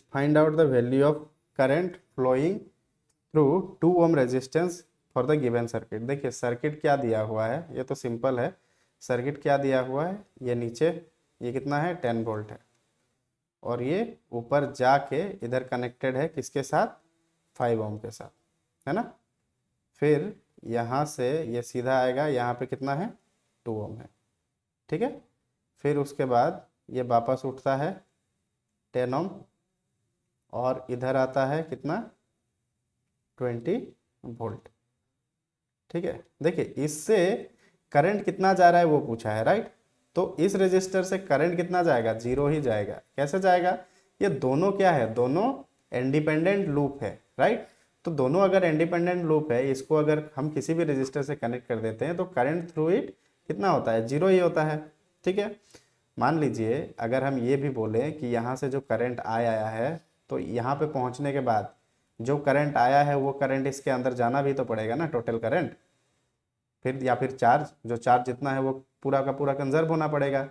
find out the value of current flowing through 2 ohm resistance for the given circuit देखिए circuit क्या दिया हुआ है ये तो सिंपल है सर्किट क्या दिया हुआ है ये नीचे ये कितना है टेन वोल्ट है और ये ऊपर जाके इधर कनेक्टेड है किसके साथ फाइव ओम के साथ है ना फिर यहाँ से ये सीधा आएगा यहाँ पे कितना है टू ओम है ठीक है फिर उसके बाद ये वापस उठता है टेन ओम और इधर आता है कितना ट्वेंटी वोल्ट ठीक है देखिए इससे करंट कितना जा रहा है वो पूछा है राइट तो इस रजिस्टर से करंट कितना जाएगा जीरो ही जाएगा कैसे जाएगा ये दोनों क्या है दोनों इंडिपेंडेंट लूप है राइट तो दोनों अगर इंडिपेंडेंट लूप है इसको अगर हम किसी भी रजिस्टर से कनेक्ट कर देते हैं तो करंट थ्रू इट कितना होता है जीरो ही होता है ठीक है मान लीजिए अगर हम ये भी बोलें कि यहाँ से जो करंट आया है तो यहाँ पे पहुँचने के बाद जो करंट आया है वो करंट इसके अंदर जाना भी तो पड़ेगा ना टोटल करंट फिर या फिर चार्ज जो चार्ज जितना है वो पूरा का पूरा कंजर्व होना पड़ेगा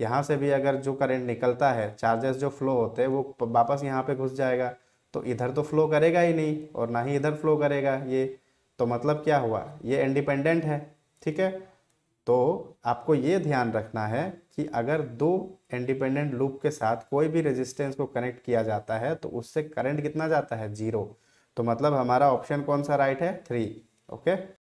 यहाँ से भी अगर जो करंट निकलता है चार्जेस जो फ्लो होते हैं वो वापस यहाँ पे घुस जाएगा तो इधर तो फ्लो करेगा ही नहीं और ना ही इधर फ्लो करेगा ये तो मतलब क्या हुआ ये इंडिपेंडेंट है ठीक है तो आपको ये ध्यान रखना है कि अगर दो इंडिपेंडेंट लूप के साथ कोई भी रेजिस्टेंस को कनेक्ट किया जाता है तो उससे करंट कितना जाता है जीरो तो मतलब हमारा ऑप्शन कौन सा राइट है थ्री ओके